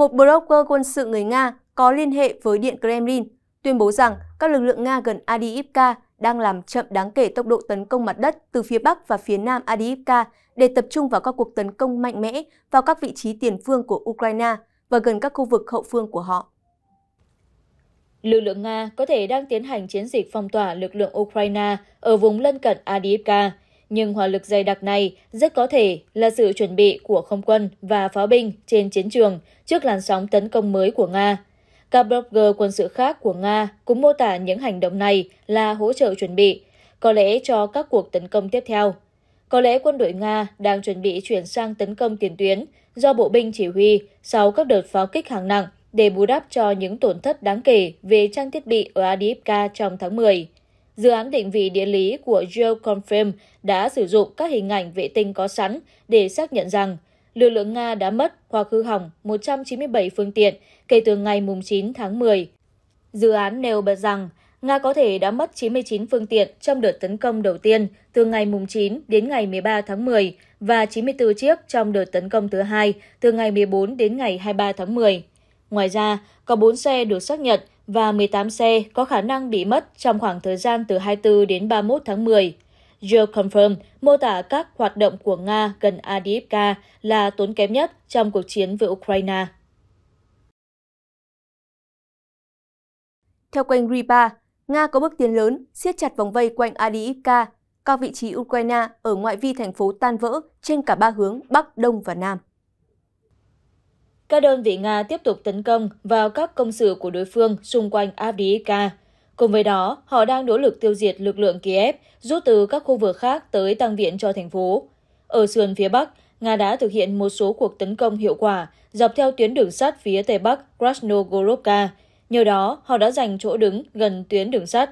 một blogger quân sự người Nga có liên hệ với Điện Kremlin, tuyên bố rằng các lực lượng Nga gần Adiivka đang làm chậm đáng kể tốc độ tấn công mặt đất từ phía Bắc và phía Nam Adiivka để tập trung vào các cuộc tấn công mạnh mẽ vào các vị trí tiền phương của Ukraine và gần các khu vực hậu phương của họ. Lực lượng Nga có thể đang tiến hành chiến dịch phong tỏa lực lượng Ukraine ở vùng lân cận Adiivka, nhưng hỏa lực dày đặc này rất có thể là sự chuẩn bị của không quân và pháo binh trên chiến trường trước làn sóng tấn công mới của Nga. Các blogger quân sự khác của Nga cũng mô tả những hành động này là hỗ trợ chuẩn bị, có lẽ cho các cuộc tấn công tiếp theo. Có lẽ quân đội Nga đang chuẩn bị chuyển sang tấn công tiền tuyến do bộ binh chỉ huy sau các đợt pháo kích hàng nặng để bù đắp cho những tổn thất đáng kể về trang thiết bị ở Adiivka trong tháng 10 dự án định vị địa lý của GeoConfirm đã sử dụng các hình ảnh vệ tinh có sẵn để xác nhận rằng lực lượng Nga đã mất hoặc hư hỏng 197 phương tiện kể từ ngày 9 tháng 10. Dự án nêu bật rằng Nga có thể đã mất 99 phương tiện trong đợt tấn công đầu tiên từ ngày 9 đến ngày 13 tháng 10 và 94 chiếc trong đợt tấn công thứ hai từ ngày 14 đến ngày 23 tháng 10. Ngoài ra, có 4 xe được xác nhận và 18 xe có khả năng bị mất trong khoảng thời gian từ 24 đến 31 tháng 10. Joe confirm mô tả các hoạt động của Nga gần Adivka là tốn kém nhất trong cuộc chiến với Ukraine. Theo kênh Ripa, Nga có bước tiến lớn, siết chặt vòng vây quanh Adivka, cao vị trí Ukraine ở ngoại vi thành phố tan vỡ trên cả ba hướng Bắc, Đông và Nam các đơn vị Nga tiếp tục tấn công vào các công sự của đối phương xung quanh Avdiivka. Cùng với đó, họ đang nỗ lực tiêu diệt lực lượng Kiev rút từ các khu vực khác tới tăng viện cho thành phố. Ở sườn phía Bắc, Nga đã thực hiện một số cuộc tấn công hiệu quả dọc theo tuyến đường sắt phía Tây Bắc Krasnogorovka. Nhờ đó, họ đã giành chỗ đứng gần tuyến đường sắt.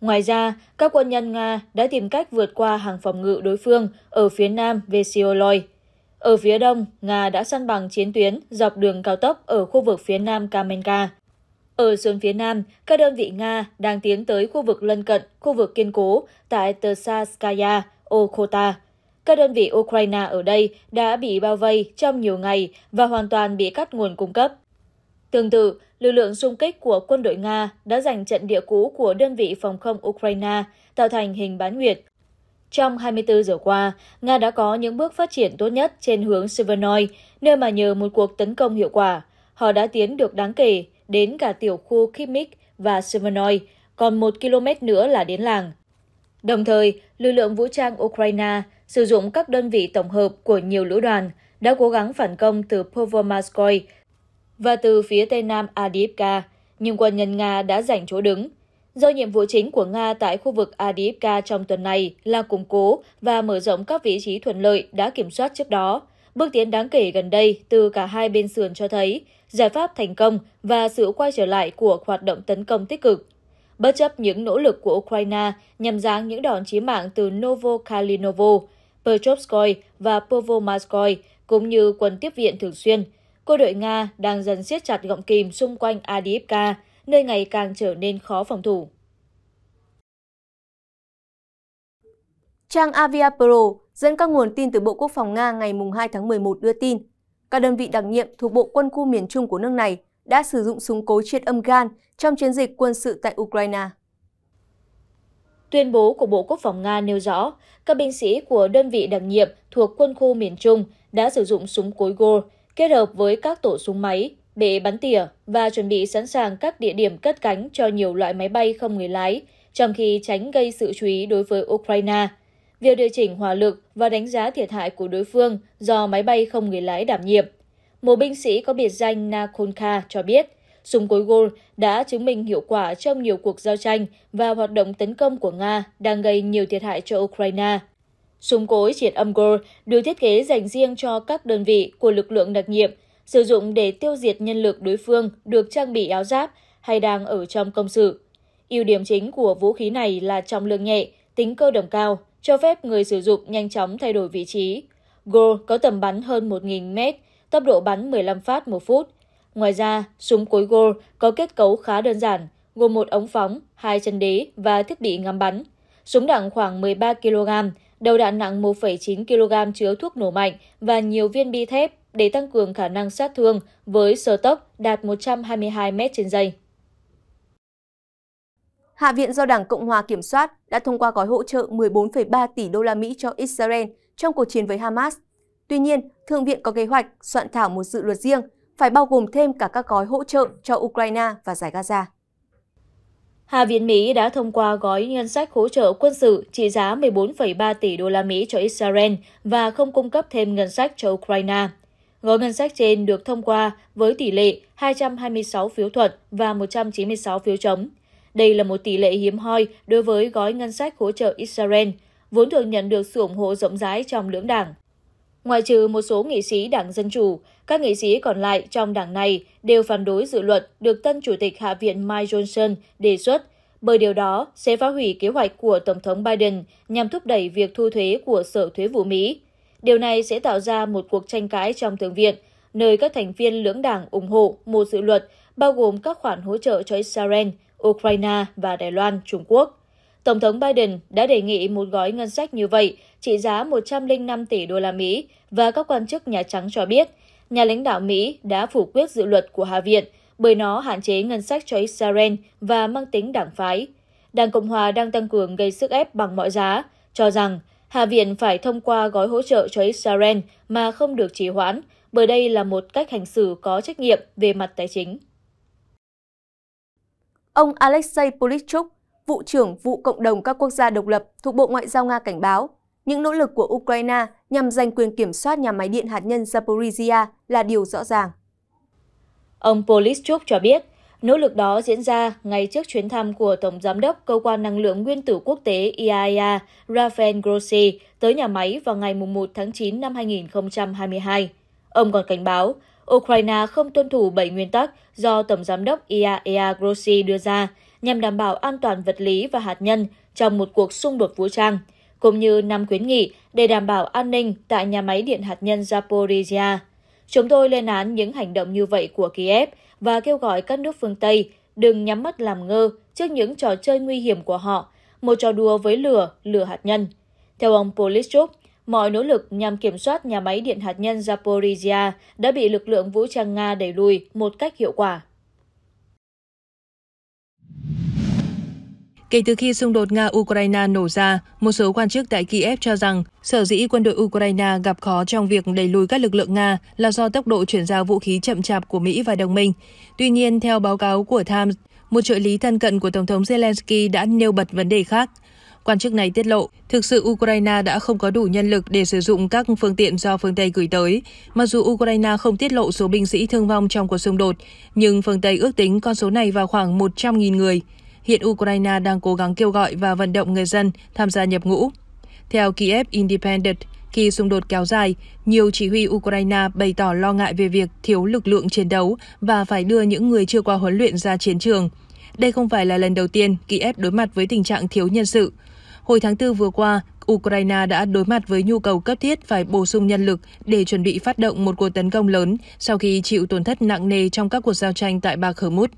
Ngoài ra, các quân nhân Nga đã tìm cách vượt qua hàng phòng ngự đối phương ở phía nam Vesioloy. Ở phía đông, Nga đã săn bằng chiến tuyến dọc đường cao tốc ở khu vực phía nam Kamenka. Ở sườn phía nam, các đơn vị Nga đang tiến tới khu vực lân cận, khu vực kiên cố tại Tersaskaya, Okhota. Các đơn vị Ukraine ở đây đã bị bao vây trong nhiều ngày và hoàn toàn bị cắt nguồn cung cấp. Tương tự, lực lượng xung kích của quân đội Nga đã giành trận địa cũ của đơn vị phòng không Ukraine, tạo thành hình bán nguyệt trong 24 giờ qua, Nga đã có những bước phát triển tốt nhất trên hướng Severnoy, nơi mà nhờ một cuộc tấn công hiệu quả, họ đã tiến được đáng kể đến cả tiểu khu Kimik và Severnoy, còn một km nữa là đến làng. Đồng thời, lực lượng vũ trang Ukraine sử dụng các đơn vị tổng hợp của nhiều lũ đoàn đã cố gắng phản công từ Povomaskoy và từ phía tây nam Adivka, nhưng quân nhân Nga đã giành chỗ đứng do nhiệm vụ chính của Nga tại khu vực Adivka trong tuần này là củng cố và mở rộng các vị trí thuận lợi đã kiểm soát trước đó. Bước tiến đáng kể gần đây từ cả hai bên sườn cho thấy giải pháp thành công và sự quay trở lại của hoạt động tấn công tích cực. Bất chấp những nỗ lực của Ukraine nhằm giáng những đòn chí mạng từ Novokalinovo, Petrovskoy và Povomarskoy, cũng như quân tiếp viện thường xuyên, cô đội Nga đang dần siết chặt gọng kìm xung quanh Adivka, nơi ngày càng trở nên khó phòng thủ. Trang Avia Pro dẫn các nguồn tin từ Bộ Quốc phòng Nga ngày 2 tháng 11 đưa tin, các đơn vị đặc nhiệm thuộc Bộ Quân khu miền Trung của nước này đã sử dụng súng cối triệt âm gan trong chiến dịch quân sự tại Ukraine. Tuyên bố của Bộ Quốc phòng Nga nêu rõ, các binh sĩ của đơn vị đặc nhiệm thuộc quân khu miền Trung đã sử dụng súng cối gô kết hợp với các tổ súng máy bể bắn tỉa và chuẩn bị sẵn sàng các địa điểm cất cánh cho nhiều loại máy bay không người lái, trong khi tránh gây sự chú ý đối với Ukraine. Việc điều chỉnh hỏa lực và đánh giá thiệt hại của đối phương do máy bay không người lái đảm nhiệm. Một binh sĩ có biệt danh Nakonka cho biết, súng cối gol đã chứng minh hiệu quả trong nhiều cuộc giao tranh và hoạt động tấn công của Nga đang gây nhiều thiệt hại cho Ukraine. Súng cối triển âm gol được thiết kế dành riêng cho các đơn vị của lực lượng đặc nhiệm sử dụng để tiêu diệt nhân lực đối phương được trang bị áo giáp hay đang ở trong công sự. Ưu điểm chính của vũ khí này là trọng lượng nhẹ, tính cơ động cao, cho phép người sử dụng nhanh chóng thay đổi vị trí. Go có tầm bắn hơn 1.000 mét, tốc độ bắn 15 phát một phút. Ngoài ra, súng cối Go có kết cấu khá đơn giản, gồm một ống phóng, hai chân đế và thiết bị ngắm bắn. Súng nặng khoảng 13 kg, đầu đạn nặng 1,9 kg chứa thuốc nổ mạnh và nhiều viên bi thép để tăng cường khả năng sát thương với sơ tốc đạt 122 m trên giây. Hạ viện do Đảng Cộng hòa kiểm soát đã thông qua gói hỗ trợ 14,3 tỷ đô la Mỹ cho Israel trong cuộc chiến với Hamas. Tuy nhiên, Thượng viện có kế hoạch soạn thảo một dự luật riêng phải bao gồm thêm cả các gói hỗ trợ cho Ukraine và giải Gaza. Hạ viện Mỹ đã thông qua gói ngân sách hỗ trợ quân sự trị giá 14,3 tỷ đô la Mỹ cho Israel và không cung cấp thêm ngân sách cho Ukraine. Gói ngân sách trên được thông qua với tỷ lệ 226 phiếu thuận và 196 phiếu chống. Đây là một tỷ lệ hiếm hoi đối với gói ngân sách hỗ trợ Israel, vốn thường nhận được sự ủng hộ rộng rãi trong lưỡng đảng. Ngoài trừ một số nghị sĩ đảng Dân Chủ, các nghị sĩ còn lại trong đảng này đều phản đối dự luật được tân Chủ tịch Hạ viện Mike Johnson đề xuất, bởi điều đó sẽ phá hủy kế hoạch của Tổng thống Biden nhằm thúc đẩy việc thu thuế của Sở Thuế vụ Mỹ. Điều này sẽ tạo ra một cuộc tranh cãi trong Thượng viện, nơi các thành viên lưỡng đảng ủng hộ một dự luật bao gồm các khoản hỗ trợ cho Israel, Ukraine và Đài Loan, Trung Quốc. Tổng thống Biden đã đề nghị một gói ngân sách như vậy trị giá 105 tỷ đô la Mỹ và các quan chức Nhà Trắng cho biết nhà lãnh đạo Mỹ đã phủ quyết dự luật của Hạ viện bởi nó hạn chế ngân sách cho Israel và mang tính đảng phái. Đảng Cộng hòa đang tăng cường gây sức ép bằng mọi giá, cho rằng Hạ viện phải thông qua gói hỗ trợ cho Israel mà không được trì hoãn, bởi đây là một cách hành xử có trách nhiệm về mặt tài chính. Ông Alexei Polichuk, vụ trưởng vụ cộng đồng các quốc gia độc lập thuộc Bộ Ngoại giao Nga cảnh báo, những nỗ lực của Ukraine nhằm giành quyền kiểm soát nhà máy điện hạt nhân Zaporizhia là điều rõ ràng. Ông Polichuk cho biết, Nỗ lực đó diễn ra ngay trước chuyến thăm của Tổng Giám đốc Cơ quan Năng lượng Nguyên tử Quốc tế IAEA Rafael Grossi tới nhà máy vào ngày 1 tháng 9 năm 2022. Ông còn cảnh báo, Ukraine không tuân thủ 7 nguyên tắc do Tổng Giám đốc IAEA Grossi đưa ra nhằm đảm bảo an toàn vật lý và hạt nhân trong một cuộc xung đột vũ trang, cũng như năm khuyến nghị để đảm bảo an ninh tại nhà máy điện hạt nhân Zaporizhia. Chúng tôi lên án những hành động như vậy của Kiev và kêu gọi các nước phương Tây đừng nhắm mắt làm ngơ trước những trò chơi nguy hiểm của họ, một trò đùa với lửa, lửa hạt nhân. Theo ông Polichuk, mọi nỗ lực nhằm kiểm soát nhà máy điện hạt nhân Zaporizhia đã bị lực lượng vũ trang Nga đẩy lùi một cách hiệu quả. Kể từ khi xung đột Nga-Ukraine nổ ra, một số quan chức tại Kiev cho rằng sở dĩ quân đội Ukraine gặp khó trong việc đẩy lùi các lực lượng Nga là do tốc độ chuyển giao vũ khí chậm chạp của Mỹ và đồng minh. Tuy nhiên, theo báo cáo của Times, một trợ lý thân cận của Tổng thống Zelensky đã nêu bật vấn đề khác. Quan chức này tiết lộ, thực sự Ukraine đã không có đủ nhân lực để sử dụng các phương tiện do phương Tây gửi tới. Mặc dù Ukraine không tiết lộ số binh sĩ thương vong trong cuộc xung đột, nhưng phương Tây ước tính con số này vào khoảng 100.000 người hiện Ukraine đang cố gắng kêu gọi và vận động người dân tham gia nhập ngũ. Theo Kiev Independent, khi xung đột kéo dài, nhiều chỉ huy Ukraine bày tỏ lo ngại về việc thiếu lực lượng chiến đấu và phải đưa những người chưa qua huấn luyện ra chiến trường. Đây không phải là lần đầu tiên Kiev đối mặt với tình trạng thiếu nhân sự. Hồi tháng 4 vừa qua, Ukraine đã đối mặt với nhu cầu cấp thiết phải bổ sung nhân lực để chuẩn bị phát động một cuộc tấn công lớn sau khi chịu tổn thất nặng nề trong các cuộc giao tranh tại Bakhmut.